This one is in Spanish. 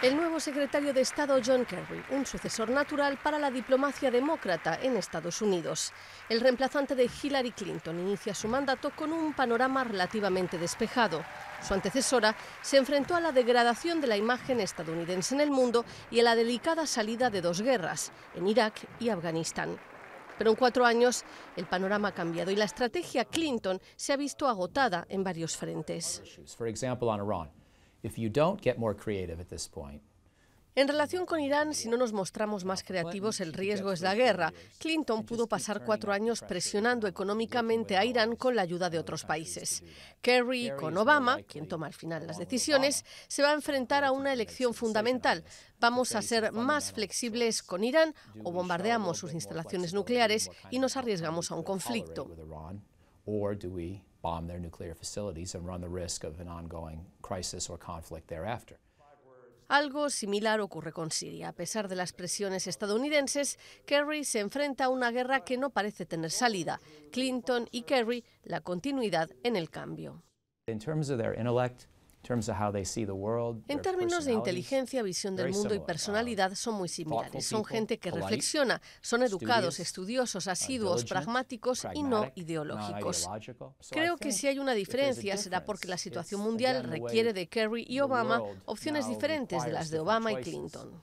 El nuevo secretario de Estado John Kerry, un sucesor natural para la diplomacia demócrata en Estados Unidos. El reemplazante de Hillary Clinton inicia su mandato con un panorama relativamente despejado. Su antecesora se enfrentó a la degradación de la imagen estadounidense en el mundo y a la delicada salida de dos guerras, en Irak y Afganistán. Pero en cuatro años el panorama ha cambiado y la estrategia Clinton se ha visto agotada en varios frentes. en en relación con Irán, si no nos mostramos más creativos, el riesgo es la guerra. Clinton pudo pasar cuatro años presionando económicamente a Irán con la ayuda de otros países. Kerry, con Obama, quien toma al final las decisiones, se va a enfrentar a una elección fundamental. Vamos a ser más flexibles con Irán o bombardeamos sus instalaciones nucleares y nos arriesgamos a un conflicto bomb their nuclear facilities and run the risk of an ongoing crisis or conflict thereafter. Algo similar ocurre con Siria. A pesar de las presiones estadounidenses, Kerry se enfrenta a una guerra que no parece tener salida. Clinton y Kerry, la continuidad en el cambio. En términos de inteligencia, visión del mundo y uh, personalidad son muy similares. Son gente que reflexiona, son educados, estudiosos, asiduos, pragmáticos y no ideológicos. Creo que si hay una diferencia será porque la situación mundial requiere de Kerry y Obama opciones diferentes de las de Obama y Clinton.